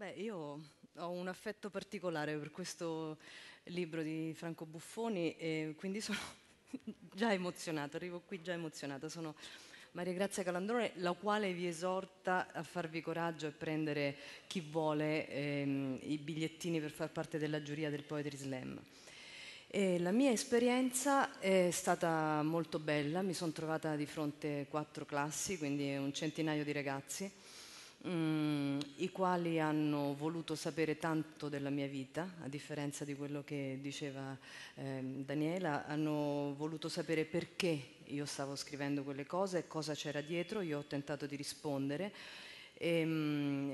Beh, io ho un affetto particolare per questo libro di Franco Buffoni e quindi sono già emozionata, arrivo qui già emozionata. Sono Maria Grazia Calandrone, la quale vi esorta a farvi coraggio e prendere chi vuole ehm, i bigliettini per far parte della giuria del Poetry Slam. E la mia esperienza è stata molto bella, mi sono trovata di fronte quattro classi, quindi un centinaio di ragazzi Mm, i quali hanno voluto sapere tanto della mia vita, a differenza di quello che diceva eh, Daniela, hanno voluto sapere perché io stavo scrivendo quelle cose, cosa c'era dietro, io ho tentato di rispondere. E, mm,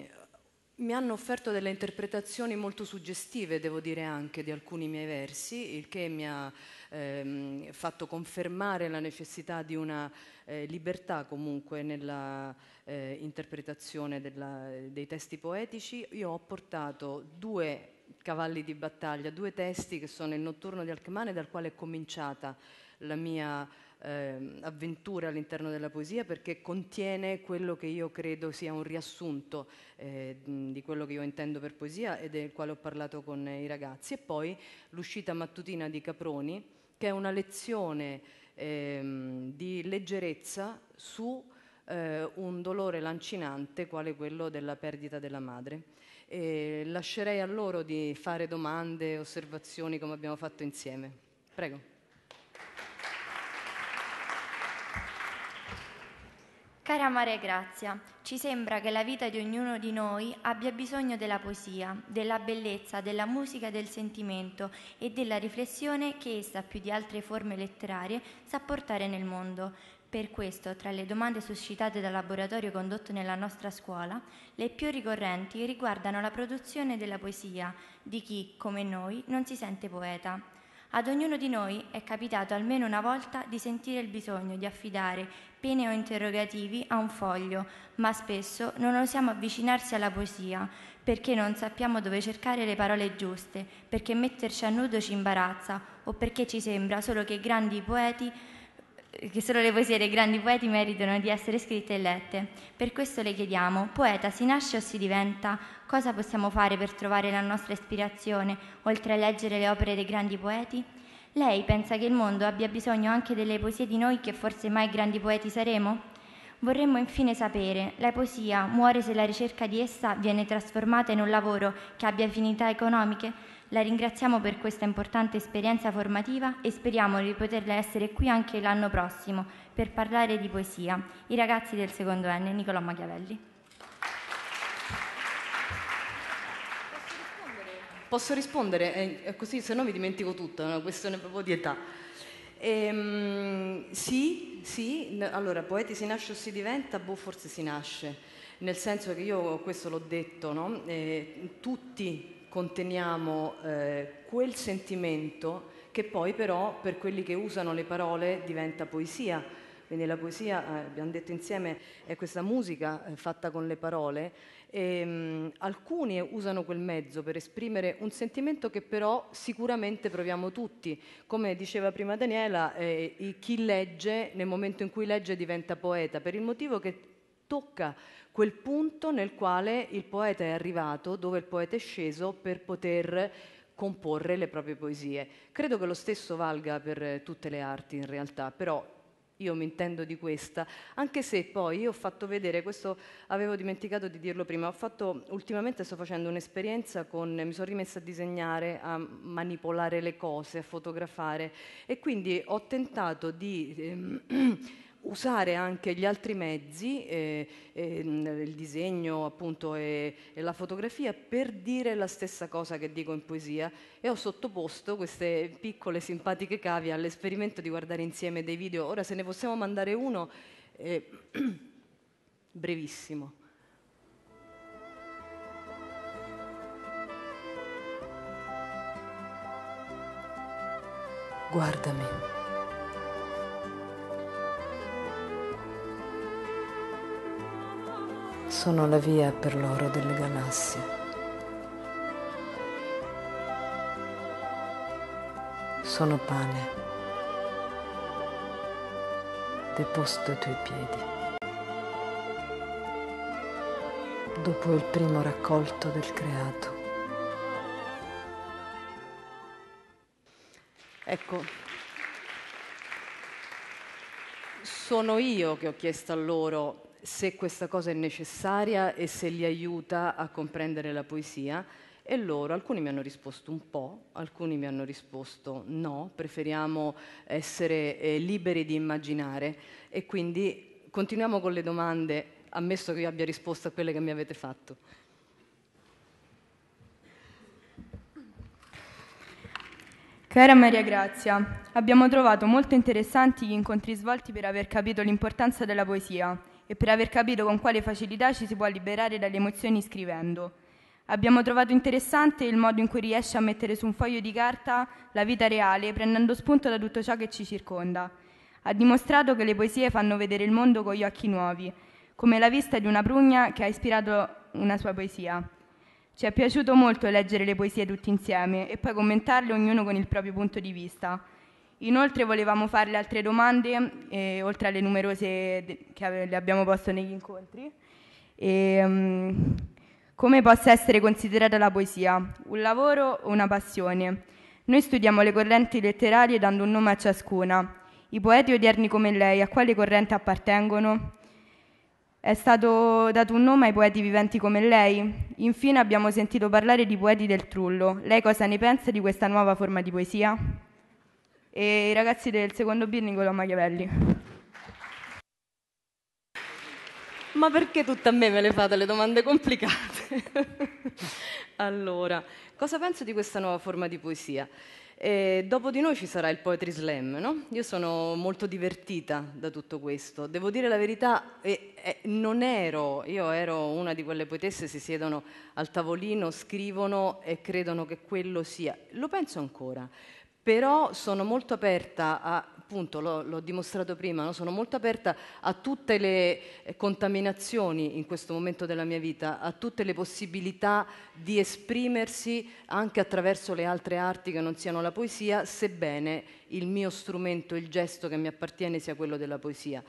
mi hanno offerto delle interpretazioni molto suggestive, devo dire anche, di alcuni miei versi, il che mi ha ehm, fatto confermare la necessità di una eh, libertà comunque nella eh, interpretazione della, dei testi poetici. Io ho portato due cavalli di battaglia, due testi che sono il notturno di Alcmane dal quale è cominciata la mia eh, avventura all'interno della poesia perché contiene quello che io credo sia un riassunto eh, di quello che io intendo per poesia e del quale ho parlato con i ragazzi. E poi l'uscita mattutina di Caproni, che è una lezione ehm, di leggerezza su eh, un dolore lancinante quale quello della perdita della madre. E lascerei a loro di fare domande, osservazioni come abbiamo fatto insieme. Prego. Cara Mare Grazia, ci sembra che la vita di ognuno di noi abbia bisogno della poesia, della bellezza, della musica, del sentimento e della riflessione che essa, più di altre forme letterarie, sa portare nel mondo. Per questo, tra le domande suscitate dal laboratorio condotto nella nostra scuola, le più ricorrenti riguardano la produzione della poesia di chi, come noi, non si sente poeta. Ad ognuno di noi è capitato almeno una volta di sentire il bisogno di affidare pene o interrogativi a un foglio, ma spesso non osiamo avvicinarsi alla poesia perché non sappiamo dove cercare le parole giuste, perché metterci a nudo ci imbarazza o perché ci sembra solo che grandi poeti che solo le poesie dei grandi poeti meritano di essere scritte e lette. Per questo le chiediamo, poeta si nasce o si diventa? cosa possiamo fare per trovare la nostra ispirazione, oltre a leggere le opere dei grandi poeti? Lei pensa che il mondo abbia bisogno anche delle poesie di noi che forse mai grandi poeti saremo? Vorremmo infine sapere, la poesia muore se la ricerca di essa viene trasformata in un lavoro che abbia affinità economiche? La ringraziamo per questa importante esperienza formativa e speriamo di poterla essere qui anche l'anno prossimo per parlare di poesia. I ragazzi del secondo anno, Nicolò Machiavelli. Posso rispondere? Eh, eh, così se no mi dimentico tutto, è una questione proprio di età. Ehm, sì, sì, allora poeti si nasce o si diventa, boh forse si nasce, nel senso che io questo l'ho detto, no? eh, tutti conteniamo eh, quel sentimento che poi però per quelli che usano le parole diventa poesia quindi la poesia, eh, abbiamo detto insieme, è questa musica eh, fatta con le parole. E, ehm, mh, alcuni usano quel mezzo per esprimere un sentimento che però sicuramente proviamo tutti. Come diceva prima Daniela, eh, chi legge nel momento in cui legge diventa poeta, per il motivo che tocca quel punto nel quale il poeta è arrivato, dove il poeta è sceso per poter comporre le proprie poesie. Credo che lo stesso valga per eh, tutte le arti in realtà, però io mi intendo di questa, anche se poi io ho fatto vedere, questo avevo dimenticato di dirlo prima, ho fatto, ultimamente sto facendo un'esperienza con, mi sono rimessa a disegnare, a manipolare le cose, a fotografare e quindi ho tentato di... Eh, usare anche gli altri mezzi, eh, eh, il disegno appunto e, e, la fotografia, per dire la stessa cosa che dico in poesia e ho sottoposto queste piccole simpatiche cavie all'esperimento di guardare insieme dei video. Ora se ne possiamo mandare uno, eh, brevissimo. Guardami. sono la via per loro delle galassie. Sono pane deposto ai tuoi piedi. Dopo il primo raccolto del creato. Ecco, sono io che ho chiesto a loro se questa cosa è necessaria e se li aiuta a comprendere la poesia e loro, alcuni mi hanno risposto un po', alcuni mi hanno risposto no, preferiamo essere eh, liberi di immaginare e quindi continuiamo con le domande, ammesso che io abbia risposto a quelle che mi avete fatto. Cara Maria Grazia, abbiamo trovato molto interessanti gli incontri svolti per aver capito l'importanza della poesia e per aver capito con quale facilità ci si può liberare dalle emozioni scrivendo. Abbiamo trovato interessante il modo in cui riesce a mettere su un foglio di carta la vita reale, prendendo spunto da tutto ciò che ci circonda. Ha dimostrato che le poesie fanno vedere il mondo con gli occhi nuovi, come la vista di una prugna che ha ispirato una sua poesia. Ci è piaciuto molto leggere le poesie tutti insieme e poi commentarle ognuno con il proprio punto di vista. Inoltre volevamo farle altre domande, eh, oltre alle numerose che le abbiamo posto negli incontri. E, um, come possa essere considerata la poesia? Un lavoro o una passione? Noi studiamo le correnti letterarie dando un nome a ciascuna. I poeti odierni come lei, a quale corrente appartengono? È stato dato un nome ai poeti viventi come lei? Infine abbiamo sentito parlare di poeti del trullo. Lei cosa ne pensa di questa nuova forma di poesia? e i ragazzi del secondo B Nicolò Machiavelli. Ma perché tutte a me me le fate le domande complicate? allora, cosa penso di questa nuova forma di poesia? E eh, dopo di noi ci sarà il Poetry Slam, no? Io sono molto divertita da tutto questo. Devo dire la verità, eh, eh, non ero, io ero una di quelle poetesse si siedono al tavolino, scrivono e credono che quello sia. Lo penso ancora però sono molto aperta a appunto l'ho, dimostrato prima, no? sono molto aperta a tutte le eh, contaminazioni in questo momento della mia vita, a tutte le possibilità di esprimersi anche attraverso le altre arti che non siano la poesia, sebbene il mio strumento, il gesto che mi appartiene sia quello della poesia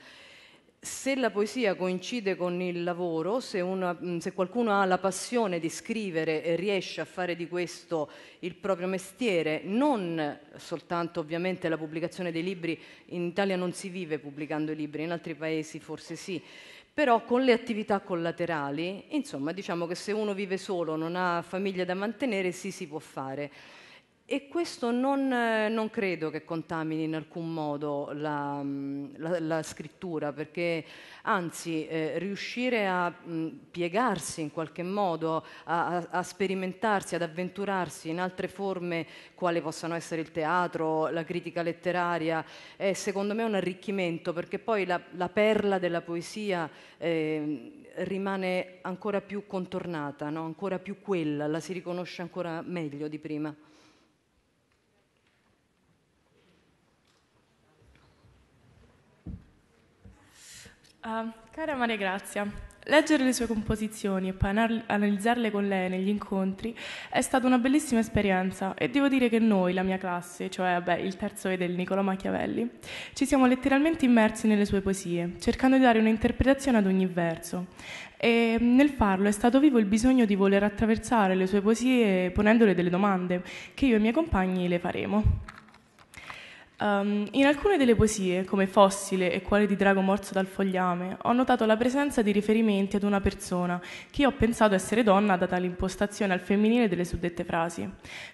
se la poesia coincide con il lavoro, se, una, mm, se, qualcuno ha la passione di scrivere e riesce a fare di questo il proprio mestiere, non soltanto ovviamente la pubblicazione dei libri, in Italia non si vive pubblicando i libri, in altri paesi forse sì, però con le attività collaterali, insomma diciamo che se uno vive solo, non ha famiglia da mantenere, sì si può fare. E questo non, eh, non, credo che contamini in alcun modo la, mm, la, la scrittura, perché anzi eh, riuscire a mh, mm, piegarsi in qualche modo, a, a, sperimentarsi, ad avventurarsi in altre forme, quali possano essere il teatro, la critica letteraria, è secondo me un arricchimento, perché poi la, la perla della poesia... Eh, rimane ancora più contornata, no? ancora più quella, la si riconosce ancora meglio di prima. Uh, cara Maria Grazia, leggere le sue composizioni e poi analizzarle con lei negli incontri è stata una bellissima esperienza e devo dire che noi, la mia classe, cioè beh, il terzo E del Niccolo Machiavelli, ci siamo letteralmente immersi nelle sue poesie, cercando di dare un'interpretazione ad ogni verso. E nel farlo è stato vivo il bisogno di voler attraversare le sue poesie ponendole delle domande, che io e i miei compagni le faremo. Um, in alcune delle poesie, come Fossile e Cuore di drago morso dal fogliame, ho notato la presenza di riferimenti ad una persona che io ho pensato essere donna data l'impostazione al femminile delle suddette frasi.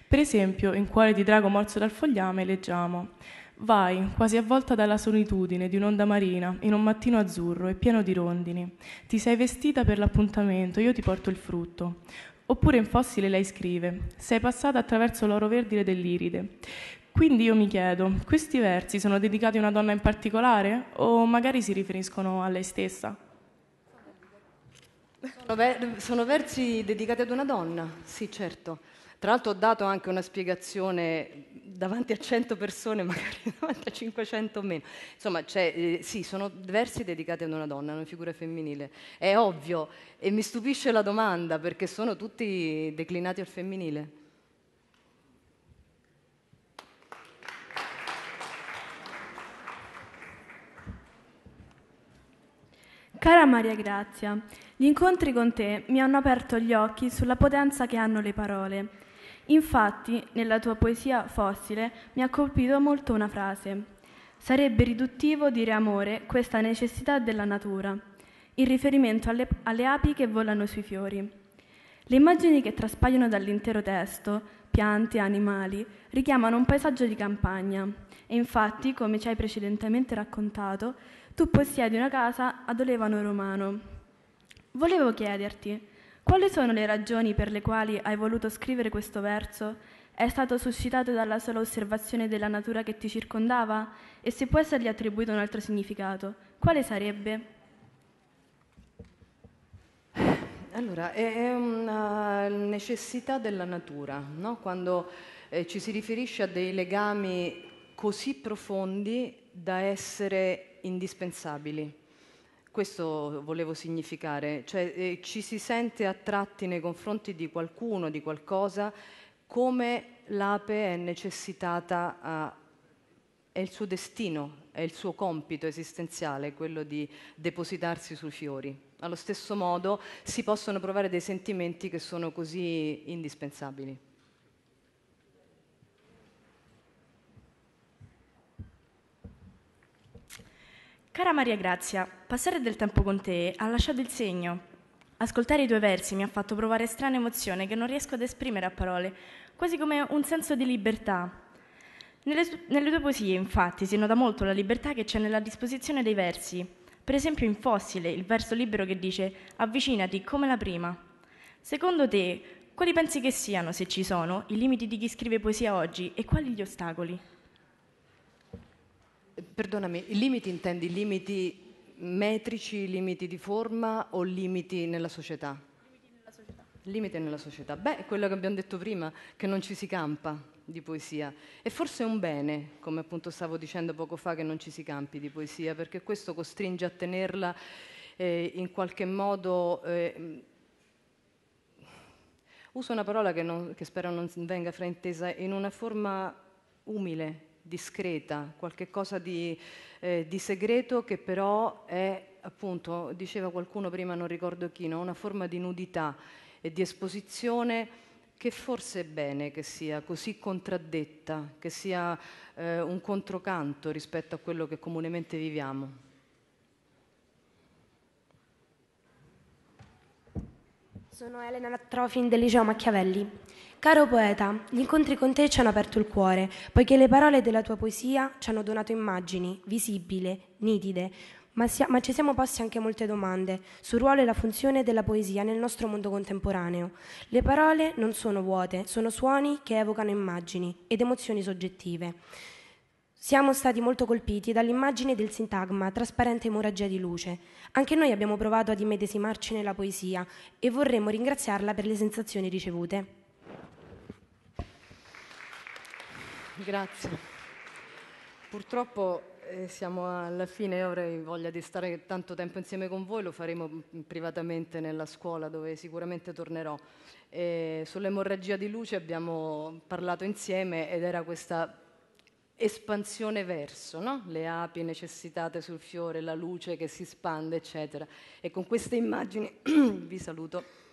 Per esempio, in Cuore di drago morso dal fogliame leggiamo Vai, quasi avvolta dalla solitudine di un'onda marina, in un mattino azzurro e pieno di rondini. Ti sei vestita per l'appuntamento, io ti porto il frutto. Oppure in fossile lei scrive: Sei passata attraverso l'oro verdile dell'iride. Quindi io mi chiedo, questi versi sono dedicati a una donna in particolare o magari si riferiscono a lei stessa? Sono, versi dedicati ad una donna, sì certo. Tra l'altro ho dato anche una spiegazione davanti a 100 persone, magari davanti a 500 o meno. Insomma, cioè, sì, sono versi dedicati ad una donna, a una figura femminile. È ovvio e mi stupisce la domanda perché sono tutti declinati al femminile. Cara Maria Grazia, gli incontri con te mi hanno aperto gli occhi sulla potenza che hanno le parole. Infatti, nella tua poesia fossile mi ha colpito molto una frase. Sarebbe riduttivo dire amore questa necessità della natura, in riferimento alle, alle api che volano sui fiori. Le immagini che traspaiono dall'intero testo, piante, animali, richiamano un paesaggio di campagna e infatti, come ci hai precedentemente raccontato, tu possiedi una casa ad Olevano Romano. Volevo chiederti, quali sono le ragioni per le quali hai voluto scrivere questo verso? È stato suscitato dalla sola osservazione della natura che ti circondava? E se può essergli attribuito un altro significato, quale sarebbe? Allora, è una necessità della natura, no? quando eh, ci si riferisce a dei legami così profondi da essere indispensabili. Questo volevo significare, cioè eh, ci si sente attratti nei confronti di qualcuno, di qualcosa, come l'ape è necessitata a... è il suo destino, è il suo compito esistenziale, quello di depositarsi sui fiori. Allo stesso modo si possono provare dei sentimenti che sono così indispensabili. Cara Maria Grazia, passare del tempo con te ha lasciato il segno. Ascoltare i tuoi versi mi ha fatto provare strana emozione che non riesco ad esprimere a parole, quasi come un senso di libertà. Nelle, nelle tue poesie, infatti, si nota molto la libertà che c'è nella disposizione dei versi. Per esempio in Fossile, il verso libero che dice avvicinati come la prima. Secondo te, quali pensi che siano, se ci sono, i limiti di chi scrive poesia oggi e quali gli ostacoli? Perdonami, i limiti intendi limiti metrici, limiti di forma o limiti nella società? Limiti nella società. Limite nella società. Beh, quello che abbiamo detto prima, che non ci si campa di poesia. E forse è un bene, come appunto stavo dicendo poco fa, che non ci si campi di poesia, perché questo costringe a tenerla eh, in qualche modo... Eh, uso una parola che, non, che spero non venga fraintesa, in una forma umile, discreta, qualche cosa di, eh, di segreto che però è, appunto, diceva qualcuno prima, non ricordo chi, no? una forma di nudità e di esposizione che forse è bene che sia così contraddetta, che sia eh, un controcanto rispetto a quello che comunemente viviamo. Sono Elena Trofin del liceo Machiavelli. Caro poeta, gli incontri con te ci hanno aperto il cuore, poiché le parole della tua poesia ci hanno donato immagini, visibili, nitide, ma, sia, ma, ci siamo posti anche molte domande sul ruolo e la funzione della poesia nel nostro mondo contemporaneo. Le parole non sono vuote, sono suoni che evocano immagini ed emozioni soggettive. Siamo stati molto colpiti dall'immagine del sintagma trasparente emorragia di luce. Anche noi abbiamo provato ad immedesimarci nella poesia e vorremmo ringraziarla per le sensazioni ricevute. Grazie. Purtroppo eh, siamo alla fine, io avrei voglia di stare tanto tempo insieme con voi, lo faremo mm, mm, privatamente nella scuola dove sicuramente tornerò. Eh, sull'emorragia di luce abbiamo parlato insieme ed era questa espansione verso, no? le api necessitate sul fiore, la luce che si spande, eccetera. E con queste immagini vi saluto.